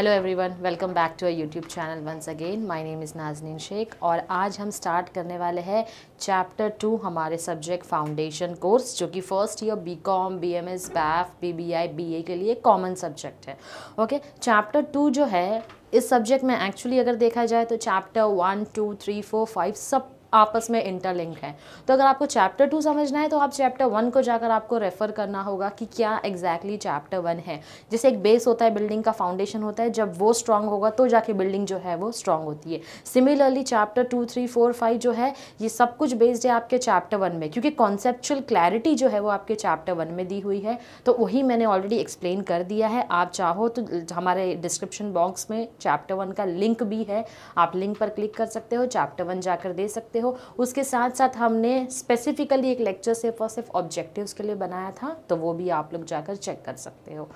Hello everyone welcome back to our YouTube channel once again my name is Nazneen Shaikh और आज हम start करने वाले हैं चैप्टर टू हमारे सब्जेक्ट फाउंडेशन कोर्स जो कि first year B Com B M S BAF B B I B A के लिए कॉमन सब्जेक्ट है ओके चैप्टर टू जो है इस सब्जेक्ट में एक्चुअली अगर देखा जाए तो chapter one two three four five सब आपस में इंटरलिंक हैं तो अगर आपको चैप्टर टू समझना है तो आप चैप्टर वन को जाकर आपको रेफ़र करना होगा कि क्या एग्जैक्टली चैप्टर वन है जैसे एक बेस होता है बिल्डिंग का फाउंडेशन होता है जब वो स्ट्रांग होगा तो जाके बिल्डिंग जो है वो स्ट्रांग होती है similarly chapter two three four five जो है ये सब कुछ बेस्ड है आपके चैप्टर वन में क्योंकि कॉन्सेप्चुअल क्लैरिटी जो है वो आपके चैप्टर वन में दी हुई है तो वही मैंने ऑलरेडी एक्सप्लेन कर दिया है आप चाहो तो हमारे डिस्क्रिप्शन बॉक्स में चैप्टर वन का लिंक भी है आप लिंक पर क्लिक कर सकते हो चैप्टर वन जाकर दे सकते हो हो उसके साथ साथ हमने स्पेसिफिकली एक लेक्चर सिर्फ और सिर्फ ऑब्जेक्टिव्स के लिए बनाया था तो वो भी आप लोग जाकर चेक कर सकते हो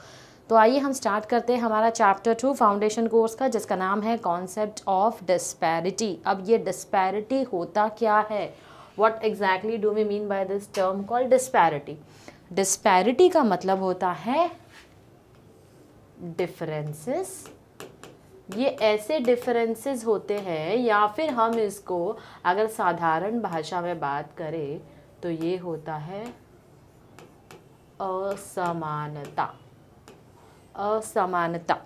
तो आइए हम स्टार्ट करते हैं हमारा चैप्टर टू फाउंडेशन कोर्स का जिसका नाम है कॉन्सेप्ट ऑफ डिस्पैरिटी अब ये डिस्पैरिटी होता क्या है what exactly do we mean by this term call disparity disparity का मतलब होता है डिफरेंसेस ये ऐसे डिफरेंसेस होते हैं या फिर हम इसको अगर साधारण भाषा में बात करें तो ये होता है असमानता असमानता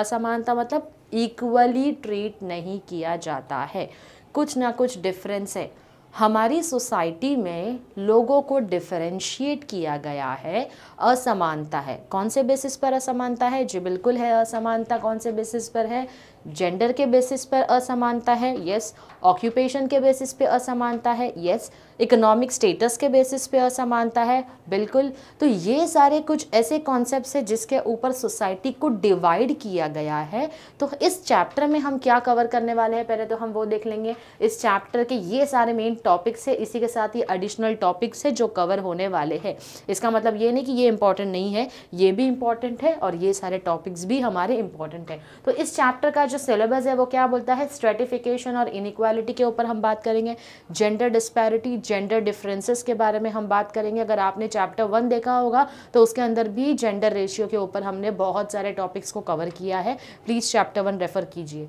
असमानता मतलब इक्वली ट्रीट नहीं किया जाता है कुछ ना कुछ डिफरेंस है हमारी सोसाइटी में लोगों को डिफरेंशिएट किया गया है असमानता है कौन से बेसिस पर असमानता है जी बिल्कुल है असमानता कौन से बेसिस पर है जेंडर के बेसिस पर असमानता है यस ऑक्यूपेशन के बेसिस पे असमानता है यस इकोनॉमिक स्टेटस के बेसिस पे असमानता है बिल्कुल तो ये सारे कुछ ऐसे कॉन्सेप्ट है जिसके ऊपर सोसाइटी को डिवाइड किया गया है तो इस चैप्टर में हम क्या कवर करने वाले हैं पहले तो हम वो देख लेंगे इस चैप्टर के ये सारे मेन टॉपिक्स है इसी के साथ ही एडिशनल टॉपिक्स है जो कवर होने वाले हैं इसका मतलब ये नहीं कि ये इंपॉर्टेंट नहीं है ये भी इंपॉर्टेंट है और ये सारे टॉपिक्स भी हमारे इंपॉर्टेंट हैं तो इस चैप्टर का जो सिलेबस है वो क्या बोलता है स्ट्रेटिफिकेशन और इनक्वालिटी के ऊपर हम बात करेंगे जेंडर डिस्पैरिटी जेंडर डिफरेंसेस के बारे में हम बात करेंगे अगर आपने चैप्टर वन देखा होगा तो उसके अंदर भी जेंडर रेशियो के ऊपर हमने बहुत सारे टॉपिक्स को कवर किया है प्लीज़ चैप्टर वन रेफ़र कीजिए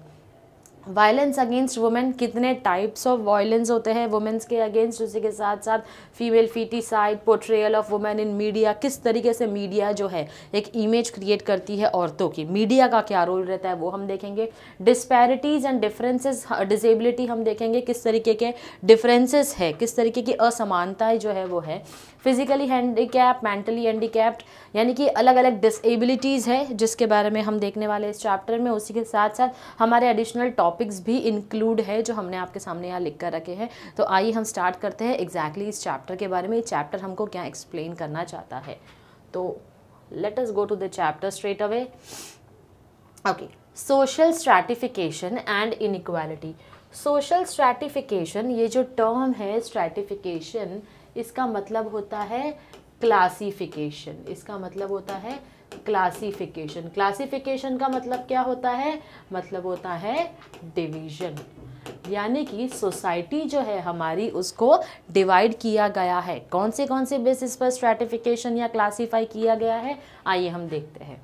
वायलेंस अगेंस्ट वुमेन कितने टाइप्स ऑफ वायलेंस होते हैं वुमेंस के अगेंस्ट उसी के साथ साथ female side portrayal of women in media किस तरीके से मीडिया जो है एक इमेज क्रिएट करती है औरतों की मीडिया का क्या रोल रहता है वो हम देखेंगे डिस्पैरिटीज़ एंड डिफरेंसेस डिजेबिलिटी हम देखेंगे किस तरीके के डिफरेंसेस है किस तरीके की असमानताएँ जो है वो है फिजिकली हैंडीकैप मेंटली हैंडीकैप्ड यानी कि अलग अलग डिसेबिलिटीज़ है जिसके बारे में हम देखने वाले इस चैप्टर में उसी के साथ साथ हमारे एडिशनल टॉप टॉपिक्स भी इंक्लूड है जो हमने आपके सामने यहाँ लिख कर रखे हैं तो आइए हम स्टार्ट करते हैं एग्जैक्टली exactly इस चैप्टर के बारे में ये चैप्टर हमको क्या एक्सप्लेन करना चाहता है तो let us go to the chapter straight away okay social stratification and inequality social stratification ये जो term है stratification इसका मतलब होता है क्लासिफिकेशन इसका मतलब होता है क्लासिफिकेशन क्लासिफिकेशन का मतलब क्या होता है मतलब होता है डिवीजन यानी कि सोसाइटी जो है हमारी उसको डिवाइड किया गया है कौन से कौन से बेसिस पर स्ट्रेटिफिकेशन या क्लासीफाई किया गया है आइए हम देखते हैं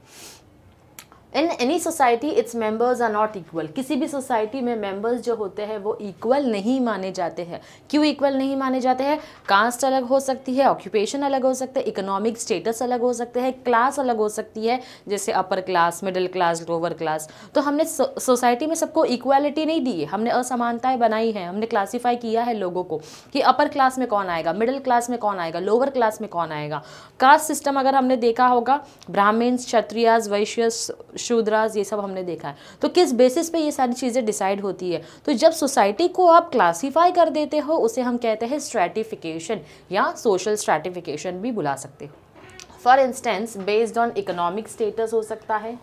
in any society its members are not equal किसी भी सोसाइटी में मेंबर्स जो होते हैं वो इक्वल नहीं माने जाते हैं क्यों इक्वल नहीं माने जाते हैं कास्ट अलग हो सकती है ऑक्यूपेशन अलग हो सकता है इकोनॉमिक स्टेटस अलग हो सकते हैं क्लास अलग हो सकती है जैसे upper class middle class lower class तो हमने सोसाइटी में सबको इक्वालिटी नहीं दी है हमने असमानताएं बनाई हैं हमने क्लासीफाई किया है लोगों को कि अपर क्लास में कौन आएगा मिडिल क्लास में कौन आएगा लोअर क्लास में कौन आएगा कास्ट सिस्टम अगर हमने देखा होगा ब्राह्मण्स क्षत्रियाज वैश्य शूद्रास ये सब हमने देखा है तो किस बेसिस पे ये सारी चीज़ें डिसाइड होती है तो जब सोसाइटी को आप क्लासीफाई कर देते हो उसे हम कहते हैं स्ट्रेटिफिकेशन या सोशल स्ट्रेटिफिकेशन भी बुला सकते हो for instance based on economic status हो सकता है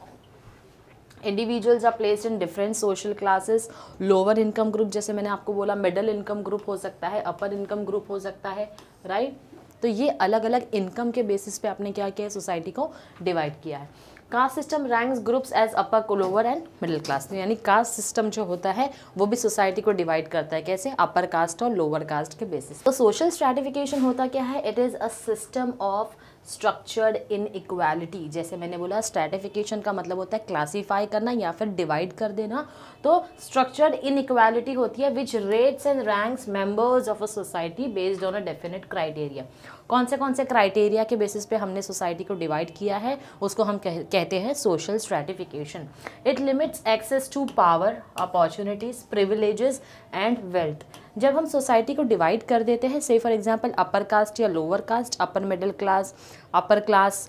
individuals are placed in different social classes lower income group जैसे मैंने आपको बोला मिडल इनकम ग्रुप हो सकता है अपर इनकम ग्रुप हो सकता है राइट right? तो ये अलग अलग इनकम के बेसिस पे आपने क्या किया है सोसाइटी को डिवाइड किया है caste system ranks groups as upper lower and middle class यानी कास्ट सिस्टम जो होता है वो भी सोसाइटी को डिवाइड करता है कैसे अपर कास्ट और लोअर कास्ट के बेसिस तो सोशल स्ट्रेटिफिकेशन होता क्या है it is a system of structured inequality जैसे मैंने बोला स्ट्रेटिफिकेशन का मतलब होता है क्लासीफाई करना या फिर डिवाइड कर देना तो स्ट्रक्चर्ड इन इक्वालिटी होती है which rates and ranks members of a society based on a definite criteria कौन से कौन से क्राइटेरिया के बेसिस पे हमने सोसाइटी को डिवाइड किया है उसको हम कह, कहते हैं social stratification it limits access to power opportunities privileges and wealth जब हम सोसाइटी को डिवाइड कर देते हैं से फॉर एग्ज़ाम्पल अपर कास्ट या lower caste upper middle class upper class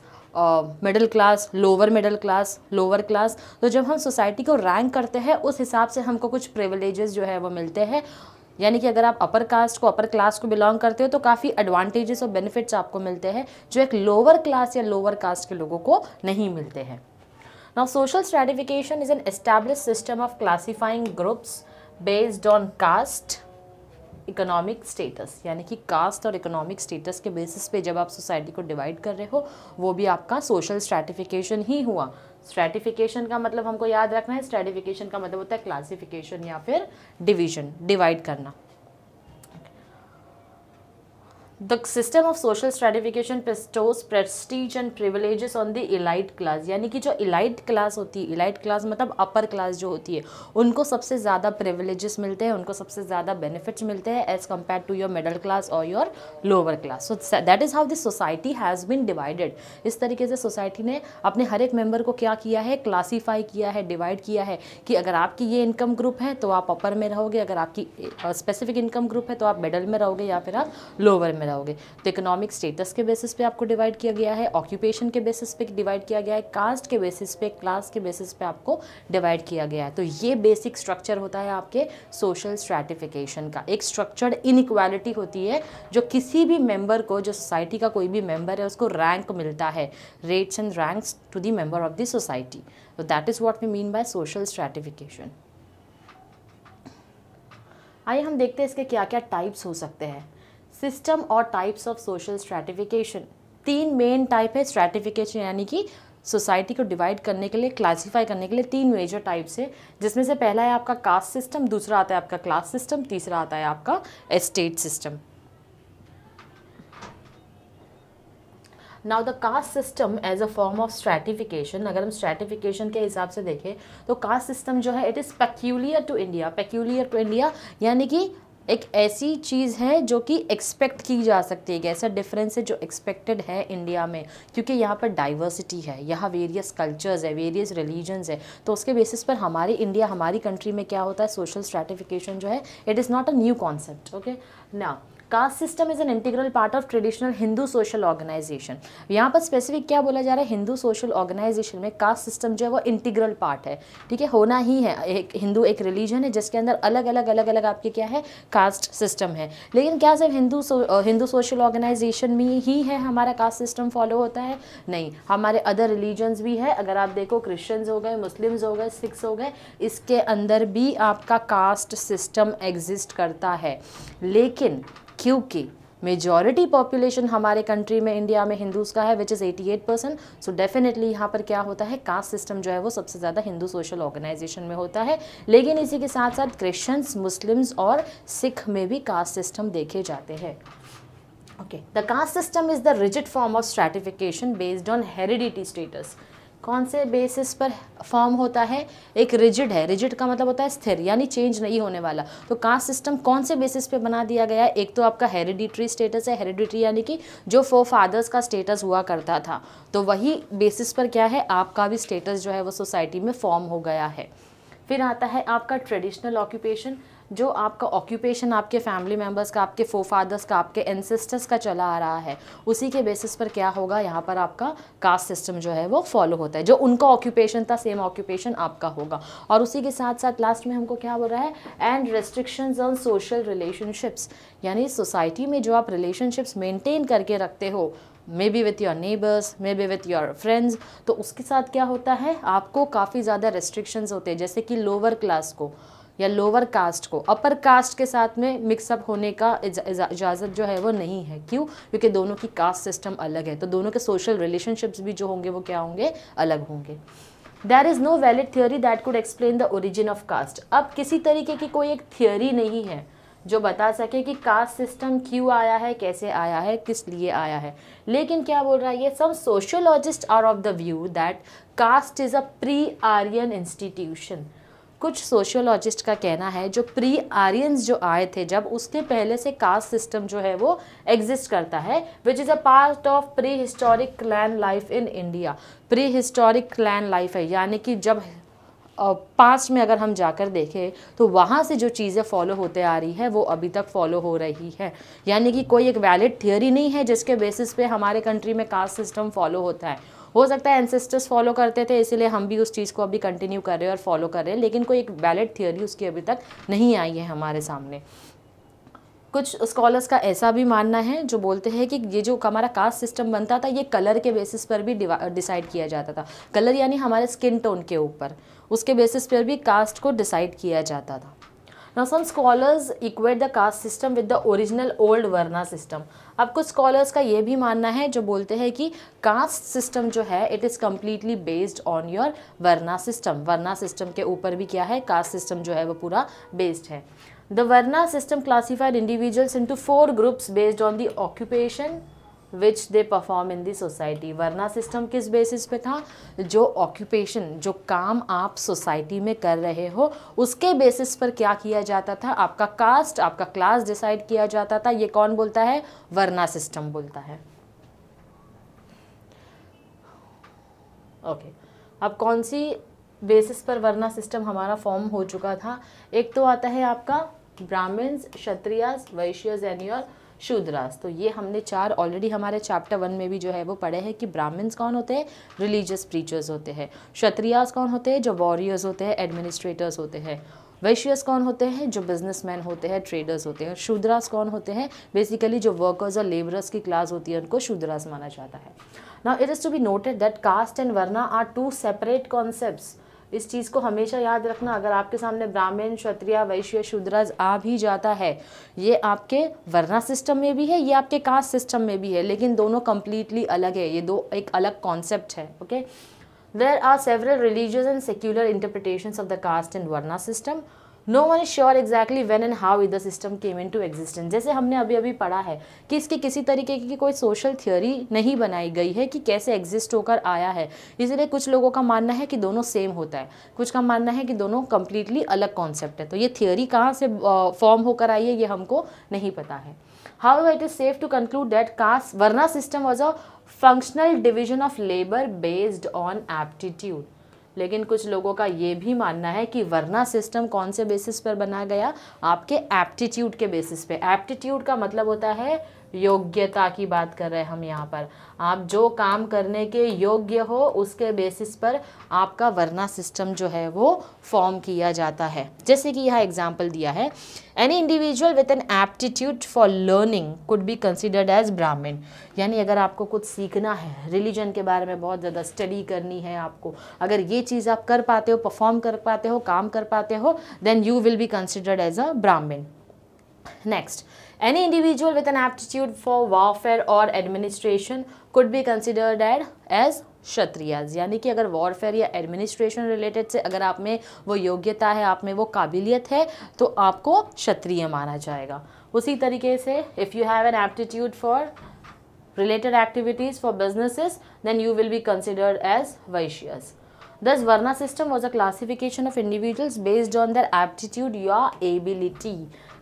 middle class lower middle class lower class तो जब हम सोसाइटी को रैंक करते हैं उस हिसाब से हमको कुछ प्रिविलेजेस जो है वो मिलते हैं यानी कि अगर आप अपर कास्ट को अपर क्लास को बिलोंग करते हो तो काफ़ी एडवांटेजेस और बेनिफिट्स आपको मिलते हैं जो एक लोअर क्लास या लोअर कास्ट के लोगों को नहीं मिलते हैं ना social stratification is an establish system of classifying groups based on caste economic status यानी कि कास्ट और इकोनॉमिक स्टेटस के बेसिस पे जब आप सोसाइटी को डिवाइड कर रहे हो वो भी आपका सोशल स्ट्रेटिफिकेशन ही हुआ स्ट्रेटिफिकेशन का मतलब हमको याद रखना है स्ट्रेटिफिकेशन का मतलब होता है क्लासिफिकेशन या फिर डिवीजन डिवाइड करना The system of social stratification bestows prestige and privileges on the elite class यानी कि जो elite class होती है elite class मतलब upper class जो होती है उनको सबसे ज़्यादा privileges मिलते हैं उनको सबसे ज़्यादा benefits मिलते हैं as compared to your middle class or your lower class so that is how the society has been divided इस तरीके से society ने अपने हर एक member को क्या किया है classify किया है divide किया है कि अगर आपकी ये income group है तो आप upper में रहोगे अगर आपकी specific income group है तो आप middle में रहोगे या फिर आप lower में में रहोगे तो इकोनॉमिक स्टेटस के बेसिस पे आपको डिवाइड किया गया है ऑक्यूपेशन के बेसिस पे डिवाइड किया गया है कास्ट के बेसिस पे क्लास के बेसिस पे आपको डिवाइड किया गया है तो ये बेसिक स्ट्रक्चर होता है आपके सोशल स्ट्रेटिफिकेशन का एक स्ट्रक्चर्ड इनक्वालिटी होती है जो किसी भी मेम्बर को जो सोसाइटी का कोई भी मेम्बर है उसको रैंक मिलता है rates and ranks to the member of the society तो that is what we mean by social stratification आइए हम देखते हैं इसके क्या क्या टाइप्स हो सकते हैं सिस्टम और टाइप्स ऑफ सोशल स्ट्रेटिफिकेशन तीन मेन टाइप है स्ट्रेटिफिकेशन यानी कि सोसाइटी को डिवाइड करने के लिए क्लासिफाई करने के लिए तीन मेजर टाइप्स है जिसमें से पहला है आपका कास्ट सिस्टम दूसरा आता है आपका क्लास सिस्टम तीसरा आता है आपका estate system now the caste system as a form of stratification अगर हम स्ट्रेटिफिकेशन के हिसाब से देखें तो कास्ट सिस्टम जो है it is peculiar to India peculiar to India यानी कि एक ऐसी चीज़ है जो कि एक्सपेक्ट की जा सकती है एक ऐसा डिफरेंस है जो एक्सपेक्टेड है इंडिया में क्योंकि यहाँ पर डाइवर्सिटी है यहाँ वेरियस कल्चर्स है वेरियस रिलीजन्स है तो उसके बेसिस पर हमारे इंडिया हमारी कंट्री में क्या होता है सोशल स्ट्रेटिफिकेशन जो है it is not a new concept okay ना caste system is an integral part of traditional Hindu social organization यहाँ पर स्पेसिफिक क्या बोला जा रहा है हिंदू सोशल ऑर्गेनाइजेशन में कास्ट सिस्टम जो है वो इंटीग्रल पार्ट है ठीक है होना ही है एक हिंदू एक रिलीजन है जिसके अंदर अलग अलग अलग अलग आपके क्या है कास्ट सिस्टम है लेकिन क्या सिर्फ हिंदू हिंदू सोशल ऑर्गेनाइजेशन में ही है हमारा कास्ट सिस्टम फॉलो होता है नहीं हमारे अदर रिलीजन्स भी है अगर आप देखो क्रिश्चियंस हो गए मुस्लिम्स हो गए सिख्स हो गए इसके अंदर भी आपका कास्ट सिस्टम एग्जिस्ट करता है लेकिन क्योंकि मेजॉरिटी पॉपुलेशन हमारे कंट्री में इंडिया में हिंदूज का है which is 88 percent so definitely यहाँ पर क्या होता है कास्ट सिस्टम जो है वो सबसे ज़्यादा हिंदू सोशल ऑर्गेनाइजेशन में होता है लेकिन इसी के साथ साथ क्रिश्चियंस मुस्लिम्स और सिख में भी कास्ट सिस्टम देखे जाते हैं okay the caste system is the rigid form of stratification based on heredity status कौन से बेसिस पर फॉर्म होता है एक रिजिड है रिजिड का मतलब होता है स्थिर यानी चेंज नहीं होने वाला तो कास्ट सिस्टम कौन से बेसिस पे बना दिया गया है एक तो आपका हेरिडिटरी स्टेटस है हेरिडिटरी यानी कि जो फोर फादर्स का स्टेटस हुआ करता था तो वही बेसिस पर क्या है आपका भी स्टेटस जो है वो सोसाइटी में फॉर्म हो गया है फिर आता है आपका ट्रेडिशनल ऑक्यूपेशन जो आपका ऑक्यूपेशन आपके फैमिली मेम्बर्स का आपके फादर्स का आपके एनसेस्टर्स का चला आ रहा है उसी के बेसिस पर क्या होगा यहाँ पर आपका कास्ट सिस्टम जो है वो फॉलो होता है जो उनका ऑक्यूपेशन था सेम ऑक्यूपेशन आपका होगा और उसी के साथ साथ लास्ट में हमको क्या बोल रहा है and restrictions on social relationships यानी सोसाइटी में जो आप रिलेशनशिप्स मेंटेन करके रखते हो maybe with your neighbours maybe with your friends तो उसके साथ क्या होता है आपको काफ़ी ज़्यादा रेस्ट्रिक्शंस होते हैं जैसे कि लोअर क्लास को या लोअर कास्ट को अपर कास्ट के साथ में मिक्सअप होने का इजाज़त जो है वो नहीं है क्यों क्योंकि दोनों की कास्ट सिस्टम अलग है तो दोनों के सोशल रिलेशनशिप्स भी जो होंगे वो क्या होंगे अलग होंगे there is no valid theory that could explain the origin of caste अब किसी तरीके की कोई एक थियोरी नहीं है जो बता सके कि कास्ट सिस्टम क्यों आया है कैसे आया है किस लिए आया है लेकिन क्या बोल रहा है ये सब sociologists are of the view that caste is a pre Aryan institution कुछ सोशियोलॉजिस्ट का कहना है जो प्री आर्यंस जो आए थे जब उसके पहले से कास्ट सिस्टम जो है वो एग्जिस्ट करता है which is a part of prehistoric clan life in India prehistoric clan life है यानी कि जब पास्ट में अगर हम जाकर देखें तो वहाँ से जो चीज़ें फॉलो होते आ रही हैं वो अभी तक फॉलो हो रही है यानी कि कोई एक वैलिड थियोरी नहीं है जिसके बेसिस पे हमारे कंट्री में कास्ट सिस्टम फॉलो होता है हो सकता है एनसेस्टर्स फॉलो करते थे इसीलिए हम भी उस चीज़ को अभी कंटिन्यू कर रहे हैं और फॉलो कर रहे हैं लेकिन कोई एक वैलिड थियोरी उसकी अभी तक नहीं आई है हमारे सामने कुछ स्कॉलर्स का ऐसा भी मानना है जो बोलते हैं कि ये जो हमारा कास्ट सिस्टम बनता था ये कलर के बेसिस पर भी डिसाइड किया जाता था कलर यानी हमारे स्किन टोन के ऊपर उसके बेसिस पर भी कास्ट को डिसाइड किया जाता था Now some scholars equate the caste system with the original old Varna system. अब कुछ scholars का ये भी मानना है जो बोलते हैं कि caste system जो है it is completely based on your Varna system. Varna system के ऊपर भी क्या है caste system जो है वो पूरा based है The Varna system classified individuals into four groups based on the occupation, which they perform in the society varna system किस बेसिस पे था जो ऑक्यूपेशन जो काम आप सोसाइटी में कर रहे हो उसके बेसिस पर क्या किया जाता था आपका कास्ट आपका क्लास डिसाइड किया जाता था ये कौन बोलता है वरना सिस्टम बोलता है ओके okay. अब कौन सी बेसिस पर वरना सिस्टम हमारा फॉर्म हो चुका था एक तो आता है आपका ब्राह्मण्स क्षत्रियास वैश्य एंड योर शूद्रास तो ये हमने चार ऑलरेडी हमारे चैप्टर वन में भी जो है वो पढ़े हैं कि ब्राह्मण्स कौन होते हैं रिलीजियस प्रीचर्स होते हैं क्षत्रियास कौन होते हैं जो वॉरियर्स होते हैं एडमिनिस्ट्रेटर्स होते हैं वैश्यस कौन होते हैं जो बिजनेसमैन होते हैं ट्रेडर्स होते हैं शूद्रास कौन होते हैं बेसिकली जो वर्कर्स और लेबरर्स की क्लास होती है उनको शूद्रास माना जाता है now it is to be noted that caste and varna are two separate concepts इस चीज़ को हमेशा याद रखना अगर आपके सामने ब्राह्मण क्षत्रिय वैश्य शूद्रज आ भी जाता है ये आपके वर्णा सिस्टम में भी है ये आपके कास्ट सिस्टम में भी है लेकिन दोनों कम्प्लीटली अलग है ये दो एक अलग कॉन्सेप्ट है okay there are several religious and secular interpretation of the caste and varna system no one is sure exactly when and how is the system came into existence जैसे हमने अभी अभी पढ़ा है कि इसकी किसी तरीके की कोई सोशल थियोरी नहीं बनाई गई है कि कैसे एग्जिस्ट होकर आया है इसलिए कुछ लोगों का मानना है कि दोनों सेम होता है कुछ का मानना है कि दोनों कम्प्लीटली अलग कॉन्सेप्ट है तो ये थियोरी कहाँ से फॉर्म होकर आई है ये हमको नहीं पता है how it is safe to conclude that caste varna system was a functional division of labour based on aptitude लेकिन कुछ लोगों का ये भी मानना है कि वरना सिस्टम कौन से बेसिस पर बनाया गया आपके एप्टीट्यूड के बेसिस पे एप्टीट्यूड का मतलब होता है योग्यता की बात कर रहे हैं हम यहाँ पर आप जो काम करने के योग्य हो उसके बेसिस पर आपका वरना सिस्टम जो है वो फॉर्म किया जाता है जैसे कि यह एग्जाम्पल दिया है any individual with an aptitude for learning could be considered as Brahmin यानी अगर आपको कुछ सीखना है रिलीजन के बारे में बहुत ज़्यादा स्टडी करनी है आपको अगर ये चीज़ आप कर पाते हो परफॉर्म कर पाते हो काम कर पाते हो then you will be considered as a Brahmin next any individual with an aptitude for for और एडमिनिस्ट्रेशन कुड बी कंसिडर्ड एड एज क्षत्रियाज यानी कि अगर वॉरफेयर या एडमिनिस्ट्रेशन रिलेटेड से अगर आप में वो योग्यता है आप में वो काबिलियत है तो आपको क्षत्रिय माना जाएगा उसी तरीके से if you have an aptitude for related activities for businesses then you will be considered as Vaishyas thus varna system was a classification of individuals based on their aptitude या एबिलिटी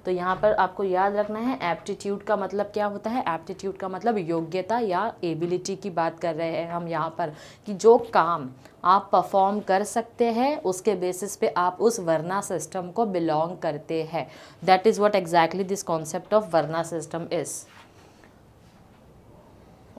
तो यहाँ पर आपको याद रखना है एप्टीट्यूड का मतलब क्या होता है एप्टीट्यूड का मतलब योग्यता या एबिलिटी की बात कर रहे हैं हम यहाँ पर कि जो काम आप परफॉर्म कर सकते हैं उसके बेसिस पे आप उस वर्ना सिस्टम को बिलोंग करते हैं that is what exactly this concept of varna system is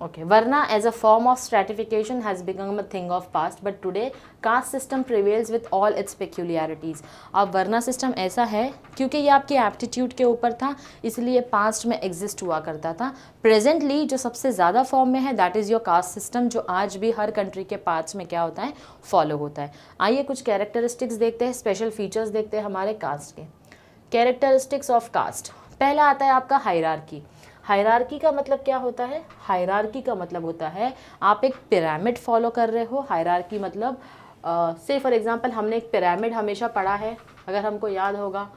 okay varna as a form of stratification has become a thing of past but today caste system prevails with all its peculiarities अब varna system ऐसा है क्योंकि ये आपके aptitude के ऊपर था इसलिए पास्ट में एग्जिस्ट हुआ करता था प्रेजेंटली जो सबसे ज़्यादा फॉर्म में है that is your caste system जो आज भी हर कंट्री के पार्ट्स में क्या होता है फॉलो होता है आइए कुछ कैरेक्टरिस्टिक्स देखते हैं स्पेशल फीचर्स देखते हैं हमारे कास्ट के कैरेक्टरिस्टिक्स ऑफ कास्ट पहला आता है आपका हायरार्की हायरार्की का मतलब क्या होता है हायरार्की का मतलब होता है आप एक पिरामिड फॉलो कर रहे हो हायरार्की मतलब से फॉर एग्ज़ाम्पल हमने एक पिरामिड हमेशा पढ़ा है अगर हमको याद होगा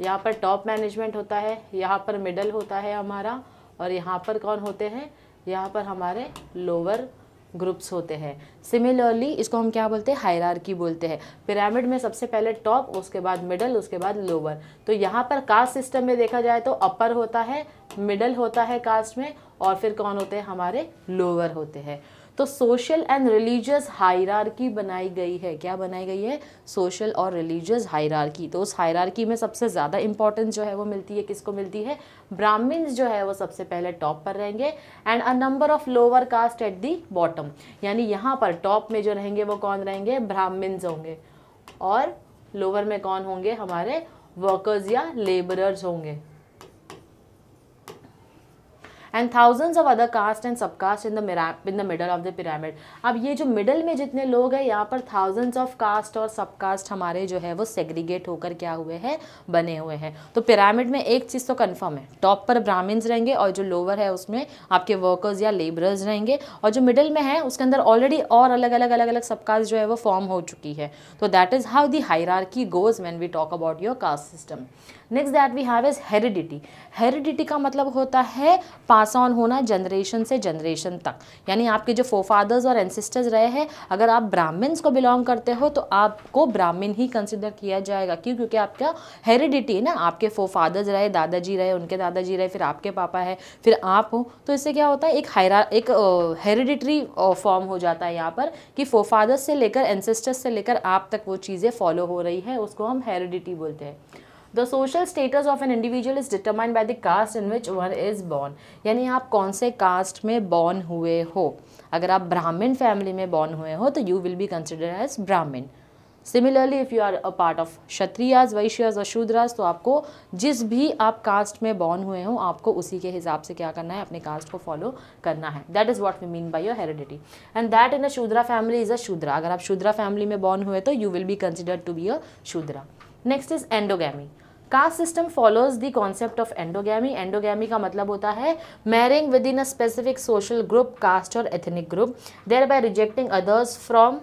यहाँ पर टॉप मैनेजमेंट होता है यहाँ पर मिडल होता है हमारा और यहाँ पर कौन होते हैं यहाँ पर हमारे लोअर ग्रुप्स होते हैं सिमिलरली इसको हम क्या बोलते हैं हायरार्की बोलते हैं पिरामिड में सबसे पहले टॉप उसके बाद मिडल उसके बाद लोअर तो यहाँ पर कास्ट सिस्टम में देखा जाए तो अपर होता है मिडल होता है कास्ट में और फिर कौन होते हैं हमारे लोअर होते हैं तो सोशल एंड रिलीजियस हायरार्की बनाई गई है क्या बनाई गई है सोशल और रिलीजियस हायरार्की तो उस हायरार्की में सबसे ज़्यादा इंपॉर्टेंस जो है वो मिलती है किसको मिलती है ब्राह्मण्स जो है वो सबसे पहले टॉप पर रहेंगे and a number of lower caste at the bottom यानी यहाँ पर टॉप में जो रहेंगे वो कौन रहेंगे ब्राह्मण्स होंगे और लोअर में कौन होंगे हमारे वर्कर्स या लेबरर्स होंगे and thousands of other caste and subcaste in the in the middle of the pyramid अब ये जो मिडल में जितने लोग हैं यहाँ पर थाउजेंड्स ऑफ कास्ट और सबकास्ट हमारे जो है वो सेग्रीगेट होकर क्या हुए हैं बने हुए हैं तो पिरामिड में एक चीज़ तो कन्फर्म है टॉप पर ब्राह्मण्स रहेंगे और जो लोअर है उसमें आपके वर्कर्स या लेबरर्स रहेंगे और जो मिडल में है उसके अंदर ऑलरेडी और अलग अलग अलग अलग सबकास्ट जो है वो फॉर्म हो चुकी है तो that is how the hierarchy goes when we talk about your caste system next that we have is heredity heredity का मतलब होता है पास ऑन होना है जनरेशन से जनरेशन तक यानी आपके जो फोफादर्स और एनसिस्टर्स रहे हैं अगर आप ब्राह्मण्स को बिलोंग करते हो तो आपको ब्राह्मण ही कंसिडर किया जाएगा क्यों क्योंकि आपका हेरिडिटी है ना आपके फोफादर्स रहे दादाजी रहे उनके दादाजी रहे फिर आपके पापा है फिर आप हो तो इससे क्या होता है एक हैरा एक हेरिडिटरी फॉर्म हो जाता है यहाँ पर कि फोफादर्स से लेकर एनसिस्टर्स से लेकर आप तक वो चीज़ें फॉलो हो रही है उसको हम हेरिडिटी बोलते हैं the social status of an individual is determined by the caste in which one is born यानी आप कौन से कास्ट में बॉर्न हुए हो अगर आप ब्राह्मण फैमिली में बॉर्न हुए हो तो you will be consider as Brahmin similarly if you are a part of Kshatriyas Vaishyas और तो आपको जिस भी आप कास्ट में बॉर्न हुए हो आपको उसी के हिसाब से क्या करना है अपने कास्ट को फॉलो करना है that is what we mean by your heredity and that in a Shudra family is a Shudra अगर आप शूद्रा फैमिली में बॉर्न हुए तो you will be considered to be a Shudra next is endogamy caste system follows the concept of endogamy endogamy का मतलब होता है marrying within a specific social group caste और ethnic group thereby rejecting others from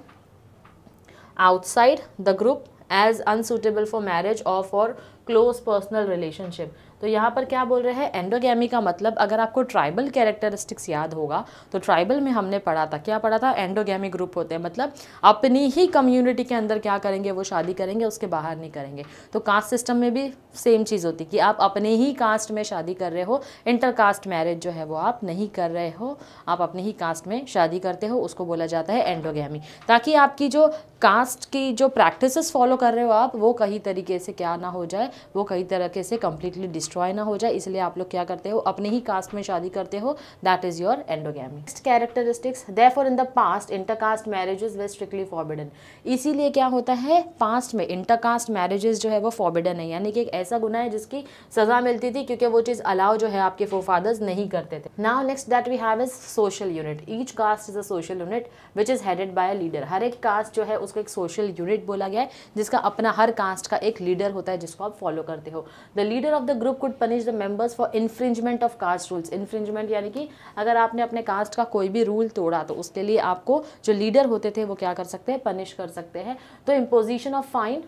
outside the group as unsuitable for marriage और for close personal relationship तो यहाँ पर क्या बोल रहे हैं एंडोगैमी का मतलब अगर आपको ट्राइबल कैरेक्टरिस्टिक्स याद होगा तो ट्राइबल में हमने पढ़ा था क्या पढ़ा था एंडोगैमी ग्रुप होते हैं मतलब अपनी ही कम्युनिटी के अंदर क्या करेंगे वो शादी करेंगे उसके बाहर नहीं करेंगे तो कास्ट सिस्टम में भी सेम चीज़ होती कि आप अपने ही कास्ट में शादी कर रहे हो इंटर कास्ट मैरिज जो है वो आप नहीं कर रहे हो आप अपने ही कास्ट में शादी करते हो उसको बोला जाता है एंडोगैमी ताकि आपकी जो कास्ट की जो प्रैक्टिस फॉलो कर रहे हो आप वो कहीं तरीके से क्या ना हो जाए वो कई तरीके से कम्प्लीटली डिस्ट्रॉ डिस्ट्रॉय ना हो जाए इसलिए आप लोग क्या करते हो अपने ही कास्ट में शादी करते हो that is your endogamy next characteristics therefore in the past intercaste marriages were strictly forbidden इसीलिए क्या होता है पास्ट में इंटरकास्ट मैरिजेज जो है वो फॉरबिडन है यानी कि एक ऐसा गुना है जिसकी सज़ा मिलती थी क्योंकि वो चीज़ अलाउ जो है आपके फोफादर्स नहीं करते थे now next that we have is social unit each caste is a social unit which is headed by a leader हर एक कास्ट जो है उसको एक सोशल यूनिट बोला गया है जिसका अपना हर कास्ट का एक लीडर होता है जिसको आप फॉलो करते हो the leader of the group could punish the members for infringement of caste rules infringement यानी कि अगर आपने अपने कास्ट का कोई भी रूल तोड़ा तो उसके लिए आपको जो लीडर होते थे वो क्या कर सकते हैं पनिश कर सकते हैं तो इम्पोजिशन ऑफ फाइन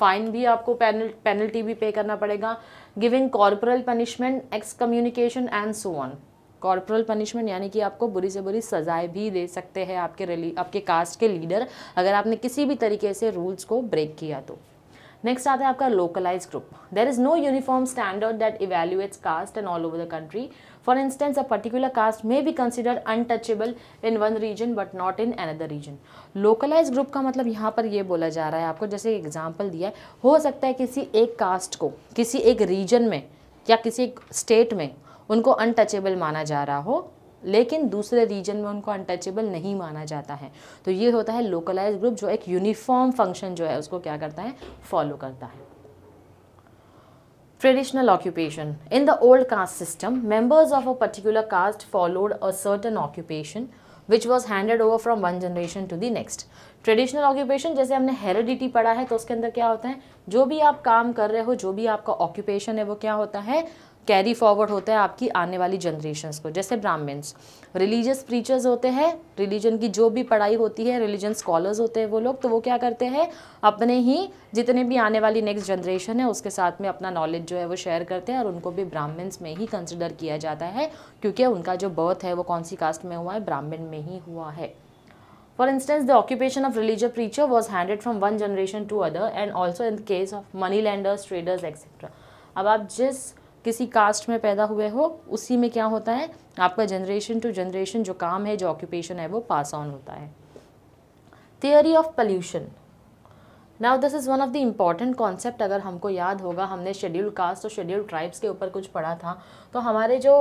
फाइन भी आपको पेनल पेनल्टी भी पे करना पड़ेगा giving corporal punishment excommunication and so on corporal punishment यानी कि आपको बुरी से बुरी सज़ाएं भी दे सकते हैं आपके रिली आपके कास्ट के लीडर अगर आपने किसी भी तरीके से रूल्स को ब्रेक किया तो नेक्स्ट आता है आपका localize group there is no uniform standard that evaluates caste and all over the country for instance a particular caste may be considered untouchable in one region but not in another region localize group का मतलब यहाँ पर ये बोला जा रहा है आपको जैसे एग्जाम्पल दिया है हो सकता है किसी एक कास्ट को किसी एक रीजन में या किसी एक स्टेट में उनको अनटचेबल माना जा रहा हो लेकिन दूसरे रीजन में उनको अनटचेबल नहीं माना जाता है तो ये होता है लोकलाइज ग्रुप जो एक यूनिफॉर्म फंक्शन जो है उसको क्या करता है फॉलो करता है traditional occupation in the old caste system members of a particular caste followed a certain occupation which was handed over from one generation to the next traditional occupation जैसे हमने हेरिडिटी पढ़ा है तो उसके अंदर क्या होता है जो भी आप काम कर रहे हो जो भी आपका ऑक्यूपेशन है वो क्या होता है कैरी फॉरवर्ड होता है आपकी आने वाली जनरेशन को जैसे ब्राह्मण्स रिलीजियस प्रीचर्स होते हैं रिलीजन की जो भी पढ़ाई होती है रिलीजन स्कॉलर्स होते हैं वो लोग तो वो क्या करते हैं अपने ही जितने भी आने वाली नेक्स्ट जनरेशन है उसके साथ में अपना नॉलेज जो है वो शेयर करते हैं और उनको भी ब्राह्मण्स में ही कंसिडर किया जाता है क्योंकि उनका जो बर्थ है वो कौन सी कास्ट में हुआ है ब्राह्मण में ही हुआ है for instance the occupation of religious preacher was handed from one generation to other and also in case of money lenders traders etcetera अब आप जिस किसी कास्ट में पैदा हुए हो उसी में क्या होता है आपका जनरेशन टू जनरेशन जो काम है जो ऑक्यूपेशन है वो पास ऑन होता है theory of pollution now this is one of the important concept अगर हमको याद होगा हमने शेड्यूल कास्ट और शेड्यूल ट्राइब्स के ऊपर कुछ पढ़ा था तो हमारे जो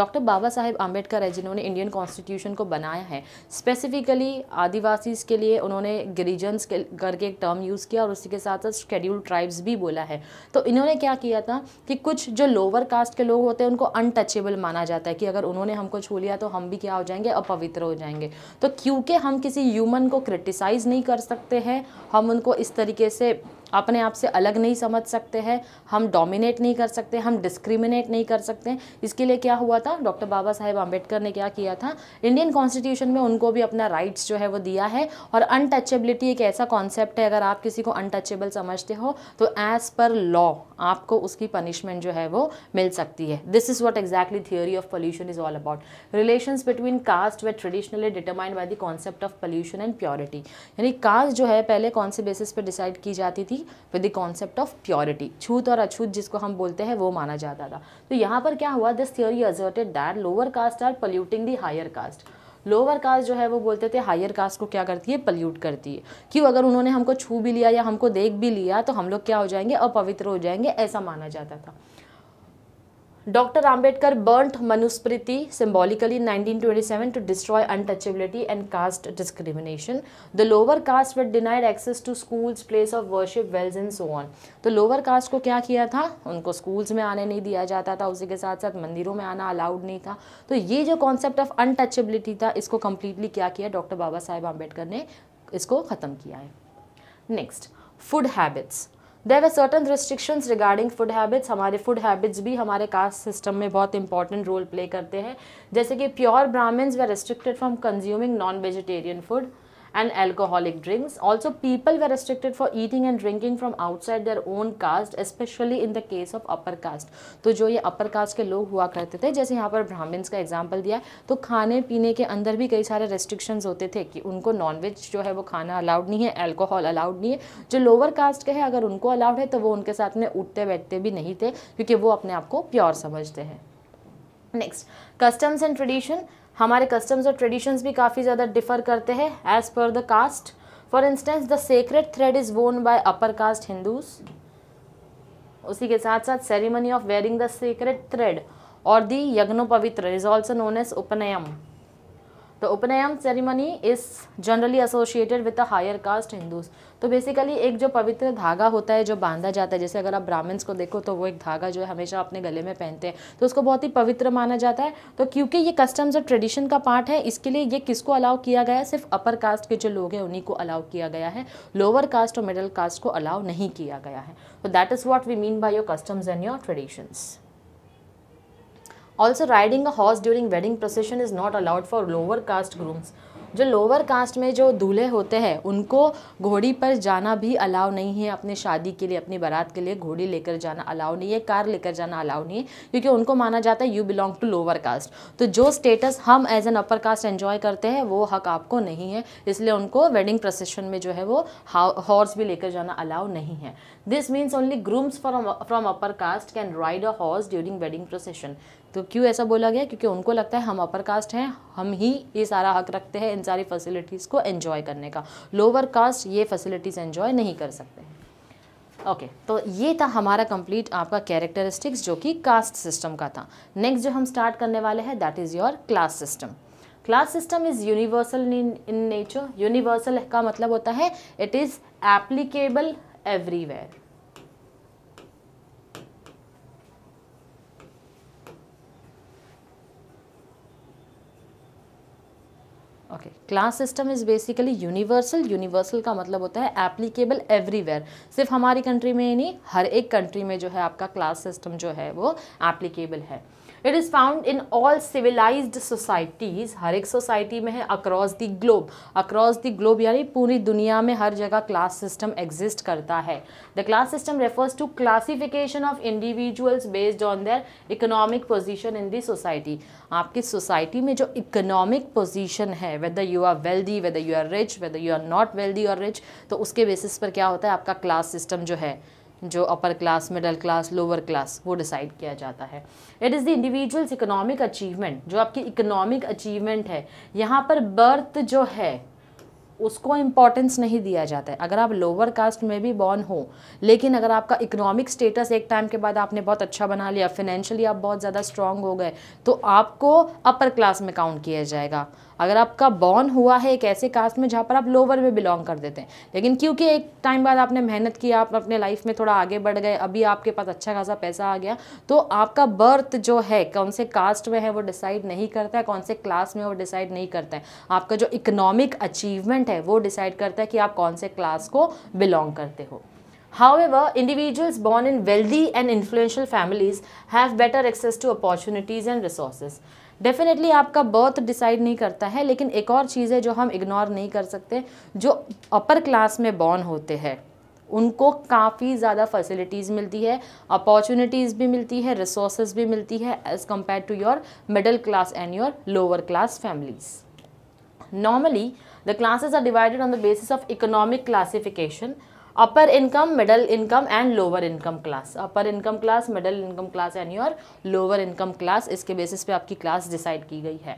डॉक्टर बाबा साहेब आम्बेडकर है जिन्होंने इंडियन कॉन्स्टिट्यूशन को बनाया है स्पेसिफिकली आदिवासीज़ के लिए उन्होंने गिरिजन्स के करके एक टर्म यूज़ किया और उसी के साथ साथ शेड्यूल ट्राइब्स भी बोला है तो इन्होंने क्या किया था कि कुछ जो लोअर कास्ट के लोग होते हैं उनको अनटचेबल माना जाता है कि अगर उन्होंने हमको छू लिया तो हम भी क्या हो जाएंगे अपवित्र हो जाएंगे तो क्योंकि हम किसी ह्यूमन को क्रिटिसाइज़ नहीं कर सकते हैं हम उन उनको इस तरीके से अपने आप से अलग नहीं समझ सकते हैं हम डोमिनेट नहीं कर सकते हम डिस्क्रिमिनेट नहीं कर सकते इसके लिए क्या हुआ था डॉक्टर बाबा साहेब अम्बेडकर ने क्या किया था इंडियन कॉन्स्टिट्यूशन में उनको भी अपना राइट्स जो है वो दिया है और अनटचेबिलिटी एक ऐसा कॉन्सेप्ट है अगर आप किसी को अनटचेबल समझते हो तो एज़ पर लॉ आपको उसकी पनिशमेंट जो है वो मिल सकती है this is what exactly theory of pollution is all about relation between caste way traditionally determined by the concept of pollution and purity यानी कास्ट जो है पहले कौन से बेसिस पर डिसाइड की जाती थी with the concept of purity छूत और अछूत जिसको हम बोलते हैं वो माना जाता था तो यहाँ पर क्या हुआ this theory asserted that lower caste are polluting the higher caste lower caste जो है वो बोलते थे हायर कास्ट को क्या करती है पल्यूट करती है क्यों अगर उन्होंने हमको छू भी लिया या हमको देख भी लिया तो हम लोग क्या हो जाएंगे अपवित्र हो जाएंगे ऐसा माना जाता था doctor Ambedkar burnt Manusmriti symbolically 1927 twenty seven to destroy untouchability and caste discrimination the lower caste were denied access to schools place of worship wells and so on तो लोअर कास्ट को क्या किया था उनको स्कूल्स में आने नहीं दिया जाता था उसी के साथ साथ मंदिरों में आना अलाउड नहीं था तो ये जो कॉन्सेप्ट ऑफ अनटचेबिलिटी था इसको कम्प्लीटली क्या किया डॉक्टर बाबा साहेब आम्बेडकर ने इसको ख़त्म किया है next food habits there are certain restrictions regarding food habits हमारे फूड हैबिट्स भी हमारे कास्ट सिस्टम में बहुत इंपॉर्टेंट रोल प्ले करते हैं जैसे कि pure Brahmins were restricted from consuming non vegetarian food and alcoholic drinks. Also, people were restricted for eating and drinking from outside their own caste, especially in the case of upper caste. तो जो ये upper caste के लोग हुआ करते थे जैसे यहाँ पर ब्राह्मण्स का एग्जाम्पल दिया तो खाने पीने के अंदर भी कई सारे रेस्ट्रिक्शंस होते थे कि उनको नॉनवेज जो है वो खाना अलाउड नहीं है एल्कोहल अलाउड नहीं है जो लोअर कास्ट के हैं अगर उनको अलाउड है तो वो उनके साथ में उठते बैठते भी नहीं थे क्योंकि वो अपने आप को प्योर समझते हैं नेक्स्ट कस्टम्स एंड ट्रेडिशन हमारे कस्टम्स और ट्रेडिशंस भी काफ़ी ज़्यादा डिफर करते हैं as per the caste for instance the sacred thread is worn by upper caste Hindus उसी के साथ साथ ceremony of wearing the sacred thread और the yajnopavitra is also known as upanayam the upanayana ceremony is generally associated with the higher caste Hindus तो basically एक जो पवित्र धागा होता है जो बांधा जाता है जैसे अगर आप ब्राह्मण्स को देखो तो वो एक धागा जो है हमेशा अपने गले में पहनते हैं तो उसको बहुत ही पवित्र माना जाता है तो क्योंकि ये कस्टम्स और ट्रेडिशन का पार्ट है इसके लिए ये किसको अलाउ किया गया है सिर्फ अपर कास्ट के जो लोग हैं उन्हीं को अलाउ किया गया है लोअर कास्ट और मिडल कास्ट को अलाउ नहीं किया गया है तो that is what we mean by your customs and your traditions also riding a horse during wedding procession is not allowed for lower caste grooms जो लोअर कास्ट में जो दूल्हे होते हैं उनको घोड़ी पर जाना भी अलाउ नहीं है अपने शादी के लिए अपनी बारात के लिए घोड़ी लेकर जाना अलाउ नहीं है कार लेकर जाना अलाउ नहीं है क्योंकि उनको माना जाता है you belong to lower caste तो जो स्टेटस हम as an upper caste enjoy करते हैं वो हक आपको नहीं है इसलिए उनको वेडिंग प्रोसेशन में जो है वो हॉर्स भी लेकर जाना अलाउ नहीं है this means only grooms from from upper caste can ride a horse during wedding procession तो क्यों ऐसा बोला गया क्योंकि उनको लगता है हम अपर कास्ट हैं हम ही ये सारा हक रखते हैं इन सारी फैसिलिटीज़ को एन्जॉय करने का लोअर कास्ट ये फैसिलिटीज़ एंजॉय नहीं कर सकते ओके okay, तो ये था हमारा कंप्लीट आपका कैरेक्टरिस्टिक्स जो कि कास्ट सिस्टम का था नेक्स्ट जो हम स्टार्ट करने वाले हैं that is your class system class system is universal in nature universal का मतलब होता है it is applicable everywhere class system is basically universal universal का मतलब होता है एप्लीकेबल एवरीवेयर सिर्फ हमारी कंट्री में ही नहीं हर एक कंट्री में जो है आपका क्लास सिस्टम जो है वो एप्लीकेबल है it is found in all civilize societies हर एक सोसाइटी में है across the globe across the globe यानी पूरी दुनिया में हर जगह क्लास सिस्टम एग्जिस्ट करता है the class system refers to classification of individuals based on their economic position in the society आपकी सोसाइटी में जो इकोनॉमिक पोजिशन है whether you are wealthy whether you are rich whether you are not wealthy और rich तो उसके basis पर क्या होता है आपका क्लास सिस्टम जो है जो upper class middle class lower class वो डिसाइड किया जाता है it is the individuals economic achievement जो आपकी इकोनॉमिक अचीवमेंट है यहाँ पर बर्थ जो है उसको इम्पोर्टेंस नहीं दिया जाता है अगर आप लोअर कास्ट में भी बॉर्न हो लेकिन अगर आपका इकोनॉमिक स्टेटस एक टाइम के बाद आपने बहुत अच्छा बना लिया फिनेंशियली आप बहुत ज़्यादा स्ट्रांग हो गए तो आपको अपर क्लास में काउंट किया जाएगा अगर आपका बॉर्न हुआ है एक ऐसे कास्ट में जहाँ पर आप लोअर में बिलोंग कर देते हैं लेकिन क्योंकि एक टाइम बाद आपने मेहनत की आप अपने लाइफ में थोड़ा आगे बढ़ गए अभी आपके पास अच्छा खासा पैसा आ गया तो आपका बर्थ जो है कौन से कास्ट में है वो डिसाइड नहीं करता है कौन से क्लास में वो डिसाइड नहीं करता है आपका जो इकोनॉमिक अचीवमेंट है वो डिसाइड करता है कि आप कौन से क्लास को बिलोंग करते हो However, individuals born in wealthy and influential families have better access to opportunities and resources. Definitely आपका बर्थ डिसाइड नहीं करता है लेकिन एक और चीज़ है जो हम इग्नोर नहीं कर सकते जो अपर क्लास में बॉर्न होते हैं उनको काफ़ी ज़्यादा फैसिलिटीज़ मिलती है अपॉर्चुनिटीज़ भी मिलती है रिसोर्स भी मिलती है as compare to your middle class and your lower class families normally the classes are divided on the basis of economic classification upper income middle income and lower income class upper income class middle income class and your lower income class इसके basis पे आपकी class decide की गई है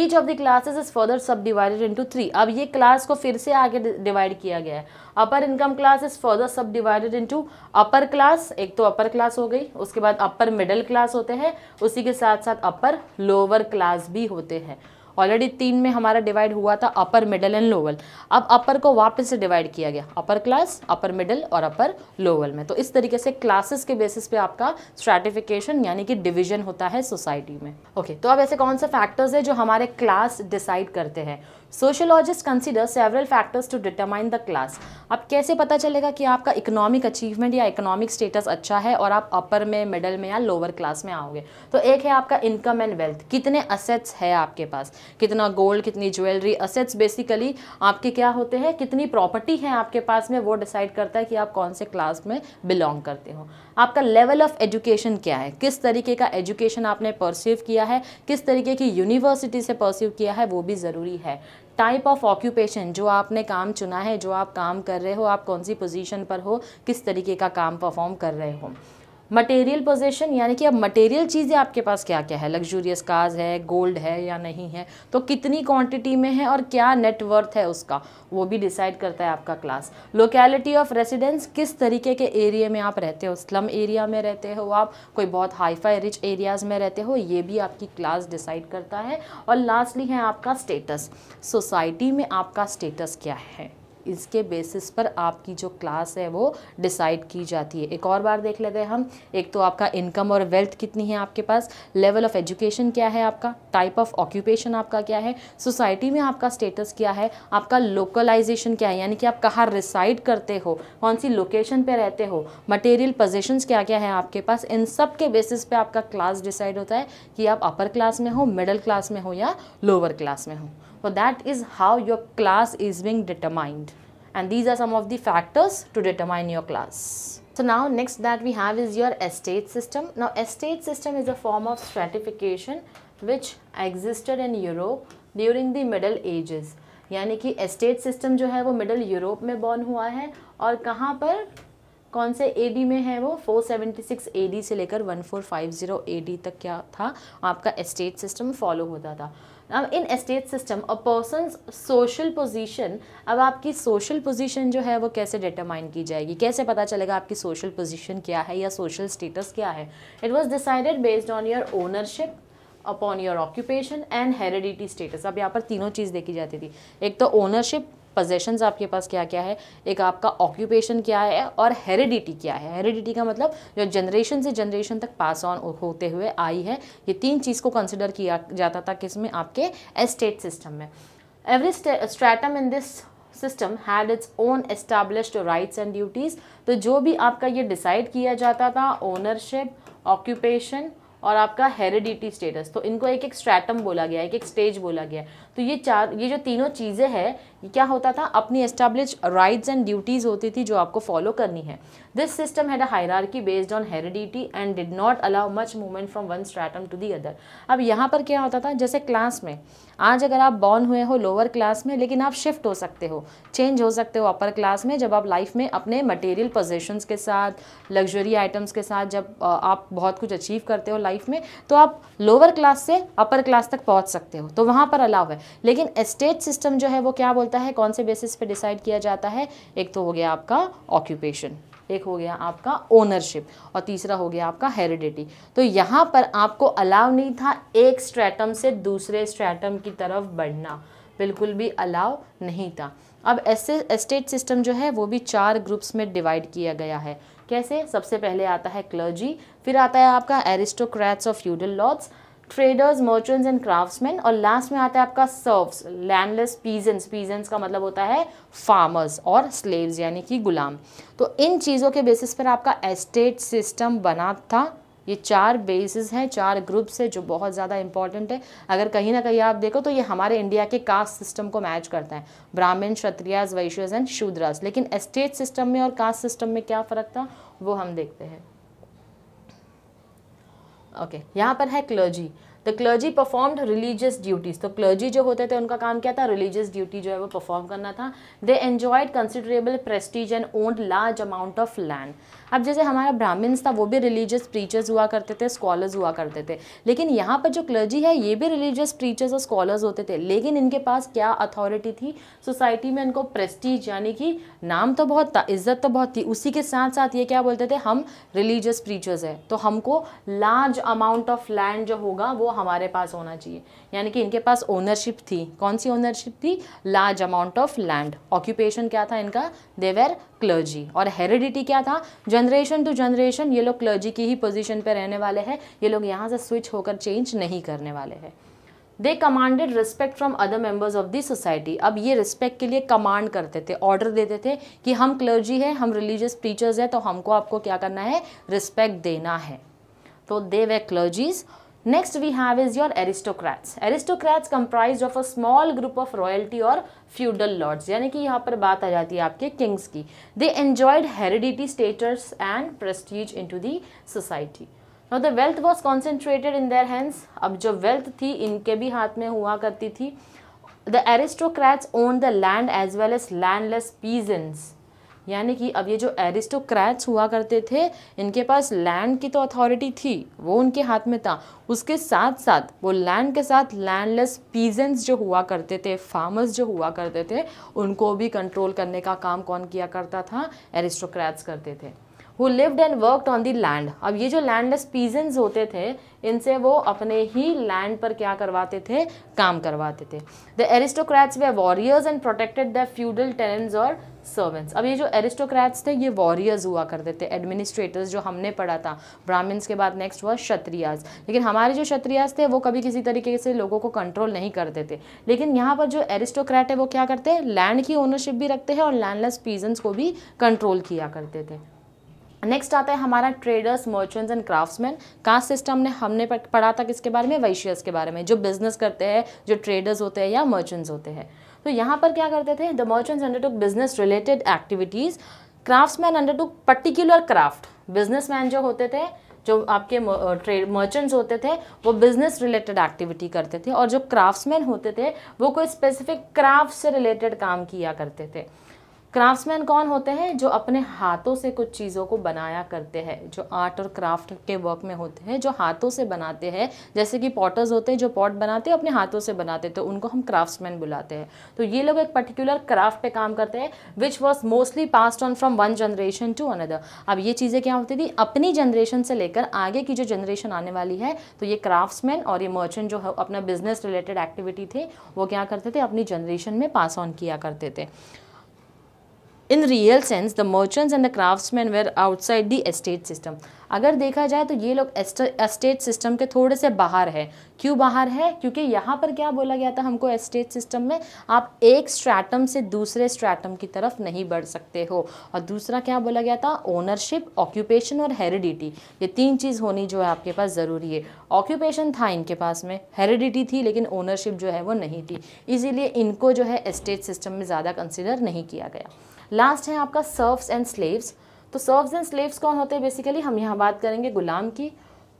each of the classes is further sub divided into three अब ये class को फिर से आगे डिवाइड किया गया है upper income class is further sub divided into upper class एक तो अपर क्लास हो गई उसके बाद अपर मिडल क्लास होते हैं उसी के साथ साथ अपर लोअर क्लास भी होते हैं ऑलरेडी तीन में हमारा डिवाइड हुआ था अपर मिडल एंड लोअल अब अपर को वापस से डिवाइड किया गया अपर क्लास अपर मिडल और अपर लोअल में तो इस तरीके से क्लासेस के बेसिस पे आपका स्ट्रेटिफिकेशन यानी कि डिविजन होता है सोसाइटी में ओके okay, तो अब ऐसे कौन से फैक्टर्स है जो हमारे क्लास डिसाइड करते हैं sociologist consider several factors to determine the class अब कैसे पता चलेगा कि आपका इकोनॉमिक अचीवमेंट या इकोनॉमिक स्टेटस अच्छा है और आप अपर में मिडल में या लोअर क्लास में आओगे तो एक है आपका इनकम एंड वेल्थ कितने असेट्स है आपके पास कितना गोल्ड कितनी ज्वेलरी असेट्स बेसिकली आपके क्या होते हैं कितनी प्रॉपर्टी है आपके पास में वो डिसाइड करता है कि आप कौन से क्लास में बिलोंग करते हो आपका लेवल ऑफ एजुकेशन क्या है किस तरीके का एजुकेशन आपने परसीव किया है किस तरीके की यूनिवर्सिटी से परसीव किया है वो भी ज़रूरी है टाइप ऑफ ऑक्यूपेशन जो आपने काम चुना है जो आप काम कर रहे हो आप कौन सी पोजीशन पर हो किस तरीके का काम परफॉर्म कर रहे हो मटेरियल पोजीशन यानी कि अब मटेरियल चीज़ें आपके पास क्या क्या है लग्जूरियस कार्स है गोल्ड है या नहीं है तो कितनी क्वांटिटी में है और क्या नेटवर्थ है उसका वो भी डिसाइड करता है आपका क्लास लोकेलिटी ऑफ रेसिडेंस किस तरीके के एरिए में आप रहते हो स्लम एरिया में रहते हो आप कोई बहुत हाईफाई रिच एरियाज़ में रहते हो ये भी आपकी क्लास डिसाइड करता है और लास्टली है आपका स्टेटस सोसाइटी में आपका स्टेटस क्या है इसके बेसिस पर आपकी जो क्लास है वो डिसाइड की जाती है एक और बार देख लेते हैं हम एक तो आपका इनकम और वेल्थ कितनी है आपके पास लेवल ऑफ एजुकेशन क्या है आपका टाइप ऑफ ऑक्यूपेशन आपका क्या है सोसाइटी में आपका स्टेटस क्या है आपका लोकलाइजेशन क्या है यानी कि आप कहाँ रिसाइड करते हो कौन सी लोकेशन पर रहते हो मटेरियल पोजिशन क्या क्या है आपके पास इन सब के बेसिस पर आपका क्लास डिसाइड होता है कि आप अपर क्लास में हो मिडल क्लास में हो या लोअर क्लास में हो So that is how your class is being determined. And these are some of the factors to determine your class. So now next that we have is your estate system. Now estate system is a form of stratification which existed in Europe during the Middle Ages. यानी कि estate system जो है वो middle Europe में born हुआ है और कहाँ पर कौन से एडी में है वो 476 एडी से लेकर 1450 एडी तक क्या था आपका एस्टेट सिस्टम फॉलो होता था अब in estate system a person social position अब आपकी सोशल पोजीशन जो है वो कैसे डिटरमाइन की जाएगी कैसे पता चलेगा आपकी सोशल पोजीशन क्या है या सोशल स्टेटस क्या है it was decided based on your ownership upon your occupation and heredity status अब यहाँ पर तीनों चीज़ देखी जाती थी एक तो ओनरशिप पोजेशंस आपके पास क्या क्या है एक आपका ऑक्यूपेशन क्या है और हेरिडिटी क्या है हेरिडिटी का मतलब जो जनरेशन से जनरेशन तक पास ऑन होते हुए आई है ये तीन चीज़ को कंसिडर किया जाता था किसमें आपके एस्टेट सिस्टम में every stratum in this system had its own established rights and duties तो जो भी आपका ये डिसाइड किया जाता था ओनरशिप ऑक्यूपेशन और आपका हेरिडिटी स्टेटस तो इनको एक एक स्ट्रैटम बोला गया एक एक स्टेज बोला गया तो ये चार ये जो तीनों चीज़ें हैं ये क्या होता था अपनी एस्टेब्लिश राइट्स एंड ड्यूटीज़ होती थी जो आपको फॉलो करनी है this system had a hierarchy based on heredity and did not allow much movement from one stratum to the other अब यहाँ पर क्या होता था जैसे क्लास में आज अगर आप बॉर्न हुए हो लोअर क्लास में लेकिन आप शिफ्ट हो सकते हो चेंज हो सकते हो अपर क्लास में जब आप लाइफ में अपने मटेरियल पोजिशन के साथ लग्जरी आइटम्स के साथ जब आप बहुत कुछ अचीव करते हो लाइफ में तो आप लोअर क्लास से अपर क्लास तक पहुँच सकते हो तो वहाँ पर अलाव है लेकिन एस्टेट सिस्टम जो है वो क्या बोलता है कौन से बेसिस पे डिसाइड किया जाता है एक तो हो गया आपका ऑक्यूपेशन एक हो गया आपका ओनरशिप और तीसरा हो गया आपका हेरिडिटी तो यहाँ पर आपको अलाव नहीं था एक स्ट्रैटम से दूसरे स्ट्रैटम की तरफ बढ़ना बिल्कुल भी अलाव नहीं था अब ऐसे एस्टेट सिस्टम जो है वो भी चार ग्रुप्स में डिवाइड किया गया है कैसे सबसे पहले आता है क्लर्जी फिर आता है आपका aristocrats of feudal lords traders merchants and craftsman और लास्ट में आता है आपका सर्व्स लैंडलेस पीजेंस पीजेंस का मतलब होता है फार्मर्स और स्लेव्स यानी कि गुलाम तो इन चीज़ों के बेसिस पर आपका एस्टेट सिस्टम बना था ये चार बेसिस हैं चार ग्रुप्स हैं जो बहुत ज़्यादा इंपॉर्टेंट है अगर कहीं ना कहीं आप देखो तो ये हमारे इंडिया के कास्ट सिस्टम को मैच करता है ब्राह्मण क्षत्रियाज वैश्यज एंड शूद्रास लेकिन एस्टेट सिस्टम में और कास्ट सिस्टम में क्या फ़र्क था वो हम देखते हैं ओके okay. यहाँ पर है clergy the clergy performed religious duties तो क्लर्जी जो होते थे उनका काम क्या था रिलीजियस ड्यूटी जो है वो परफॉर्म करना था they enjoyed considerable prestige and owned large amount of land अब जैसे हमारा ब्राह्मण्स था वो भी रिलीजियस प्रीचर्स हुआ करते थे स्कॉलर्स हुआ करते थे लेकिन यहाँ पर जो क्लर्जी है ये भी रिलीजियस प्रीचर्स और स्कॉलर्स होते थे लेकिन इनके पास क्या अथॉरिटी थी सोसाइटी में इनको प्रेस्टीज यानी कि नाम तो बहुत था इज्जत तो बहुत थी उसी के साथ साथ ये क्या बोलते थे हम रिलीजियस प्रीचर्स हैं तो हमको लार्ज अमाउंट ऑफ लैंड जो होगा वो हमारे पास होना चाहिए यानी कि इनके पास ओनरशिप थी कौन सी ओनरशिप थी large amount of land occupation क्या था इनका देवेर क्लर्जी और हेरिडिटी क्या था जनरेशन टू जनरेशन ये लोग क्लर्जी की ही पोजीशन पे रहने वाले हैं ये लोग यहाँ से स्विच होकर चेंज नहीं करने वाले हैं they commanded respect from other members of the society अब ये रिस्पेक्ट के लिए कमांड करते थे ऑर्डर देते थे कि हम क्लर्जी हैं हम रिलीजियस टीचर्स हैं तो हमको आपको क्या करना है रिस्पेक्ट देना है तो they were clergies next we have is your aristocrats aristocrats comprise of a small group of royalty और फ्यूडल लॉर्ड्स यानी कि यहाँ पर बात आ जाती है आपके किंग्स की they enjoyed heredity status and prestige in to the society no the wealth was concentrated in their hands अब जो वेल्थ थी इनके भी हाथ में हुआ करती थी the aristocrats own the land as well as landless peasants यानी कि अब ये जो एरिस्टोक्रैट्स हुआ करते थे इनके पास लैंड की तो अथॉरिटी थी वो उनके हाथ में था उसके साथ साथ वो लैंड के साथ लैंडलेस पीजेंट्स जो हुआ करते थे फार्मर्स जो हुआ करते थे उनको भी कंट्रोल करने का काम कौन किया करता था एरिस्टोक्रैट्स करते थे who lived and worked on the land अब ये जो लैंडलेस पीजेंस होते थे इनसे वो अपने ही लैंड पर क्या करवाते थे काम करवाते थे the aristocrats were warriors and protected the feudal tenants और सर्वेंट्स अब ये जो एरिस्टोक्रैट्स थे ये वॉरियर्स हुआ करते थे एडमिनिस्ट्रेटर्स जो हमने पढ़ा था ब्राह्मण्स के बाद नेक्स्ट हुआ क्षत्रियाज लेकिन हमारे जो क्षत्रियाज थे वो कभी किसी तरीके से लोगों को कंट्रोल नहीं करते थे लेकिन यहाँ पर जो एरिस्टोक्रैट है वो क्या करते हैं लैंड की ओनरशिप भी रखते हैं और लैंडलेस पीजेंस को भी कंट्रोल किया करते थे नेक्स्ट आता है हमारा traders merchants and craftsman caste system ने हमने पढ़ा था किसके बारे में वैश्यस के बारे में जो बिजनेस करते हैं जो ट्रेडर्स होते हैं या मर्चेंट्स होते हैं तो यहाँ पर क्या करते थे the merchants undertook business related activities craftsman undertook particular craft business जो होते थे जो आपके ट्रेड मर्चेंट्स होते थे वो बिजनेस रिलेटेड एक्टिविटी करते थे और जो क्राफ्ट्समैन होते थे वो कोई स्पेसिफिक क्राफ्ट से रिलेटेड काम किया करते थे क्राफ्ट्समैन कौन होते हैं जो अपने हाथों से कुछ चीज़ों को बनाया करते हैं जो आर्ट और क्राफ्ट के वर्क में होते हैं जो हाथों से बनाते हैं जैसे कि पॉटर्स होते हैं जो पॉट बनाते हैं अपने हाथों से बनाते हैं तो उनको हम क्राफ्ट्समैन बुलाते हैं तो ये लोग एक पर्टिकुलर क्राफ्ट पे काम करते हैं which was mostly passed on from one generation to another अब ये चीज़ें क्या होती थी अपनी जनरेशन से लेकर आगे की जो जनरेशन आने वाली है तो ये क्राफ्ट्समैन और ये मर्चेंट जो है अपना बिजनेस रिलेटेड एक्टिविटी थे वो क्या करते थे अपनी जनरेशन में पास ऑन किया करते थे in real sense the merchants and the craftsman were outside the estate system अगर देखा जाए तो ये लोग एस्टेट सिस्टम के थोड़े से बाहर है क्यों बाहर है क्योंकि यहाँ पर क्या बोला गया था हमको एस्टेट सिस्टम में आप एक स्ट्रैटम से दूसरे स्ट्रैटम की तरफ नहीं बढ़ सकते हो और दूसरा क्या बोला गया था ओनरशिप ऑक्यूपेशन और हेरिडिटी ये तीन चीज़ होनी जो है आपके पास ज़रूरी है ऑक्यूपेशन था इनके पास में हेरिडिटी थी लेकिन ओनरशिप जो है वो नहीं थी इसीलिए इनको जो है एस्टेट सिस्टम में ज़्यादा कंसिडर नहीं किया गया लास्ट है आपका सर्व्स एंड स्लेव्स तो सर्व्स एंड स्लेव्स कौन होते हैं बेसिकली हम यहाँ बात करेंगे गुलाम की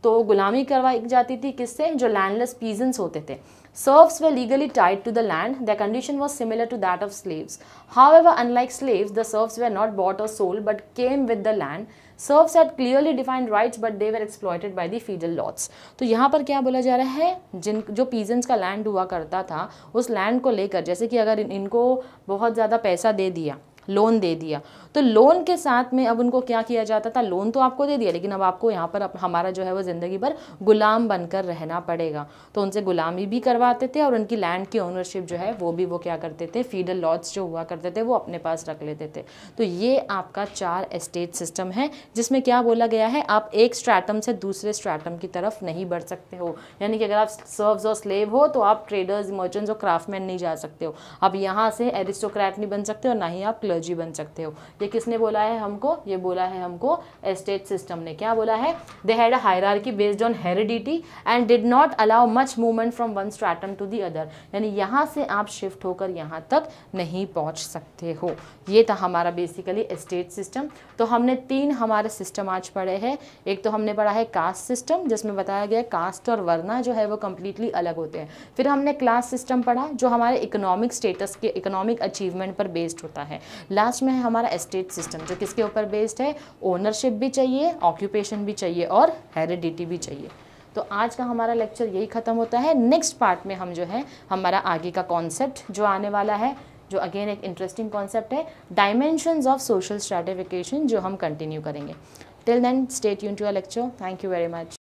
तो गुलामी करवाई जाती थी किससे जो लैंडलेस पीजेंस होते थे serfs were legally tied to the land the condition was similar to that of slaves however unlike slaves the serfs were not bought और sold but came with the land serfs had clearly defined rights but they were exploited by the feudal lords तो यहाँ पर क्या बोला जा रहा है जिन जो पीजेंस का लैंड हुआ करता था उस लैंड को लेकर जैसे कि अगर इन, इनको बहुत ज़्यादा पैसा दे दिया लोन दे दिया तो लोन के साथ में अब उनको क्या किया जाता था लोन तो आपको दे दिया लेकिन अब आपको यहाँ पर हमारा जो है वो ज़िंदगी भर गुलाम बनकर रहना पड़ेगा तो उनसे गुलामी भी करवाते थे और उनकी लैंड की ओनरशिप जो है वो भी वो क्या करते थे फीडल लॉट्स जो हुआ करते थे वो अपने पास रख लेते थे तो ये आपका चार एस्टेट सिस्टम है जिसमें क्या बोला गया है आप एक स्ट्रैटम से दूसरे स्ट्रैटम की तरफ नहीं बढ़ सकते हो यानी कि अगर आप सर्व और स्लेव हो तो आप ट्रेडर्स मर्चेंट्स और क्राफ्टमैन नहीं जा सकते हो आप यहाँ से एरिस्टोक्रैट नहीं बन सकते और ना ही आप क्लर्जी बन सकते हो ये किसने बोला है हमको ये बोला है हमको एस्टेट सिस्टम ने क्या बोला है they had a hierarchy based on heredity and did not allow much movement from one stratum to the other यानी यहाँ से आप शिफ्ट होकर यहाँ तक नहीं पहुँच सकते हो ये था हमारा बेसिकली एस्टेट सिस्टम तो हमने तीन हमारे सिस्टम आज पढ़े हैं एक तो हमने पढ़ा है कास्ट सिस्टम जिसमें बताया गया कास्ट और वर्ना जो है वो कम्प्लीटली अलग होते हैं फिर हमने क्लास सिस्टम पढ़ा जो हमारे इकोनॉमिक स्टेटस के इकोनॉमिक अचीवमेंट पर बेस्ड होता है लास्ट में है हमारा एस्टेट स्टेट सिस्टम जो किसके ऊपर बेस्ड है ओनरशिप भी चाहिए ऑक्यूपेशन भी चाहिए और हेरिडिटी भी चाहिए तो आज का हमारा लेक्चर यही ख़त्म होता है नेक्स्ट पार्ट में हम जो है हमारा आगे का कॉन्सेप्ट जो आने वाला है जो अगेन एक इंटरेस्टिंग कॉन्सेप्ट है डायमेंशंस ऑफ सोशल स्ट्रेटिफिकेशन जो हम कंटिन्यू करेंगे till then stay tuned to our lecture thank you very much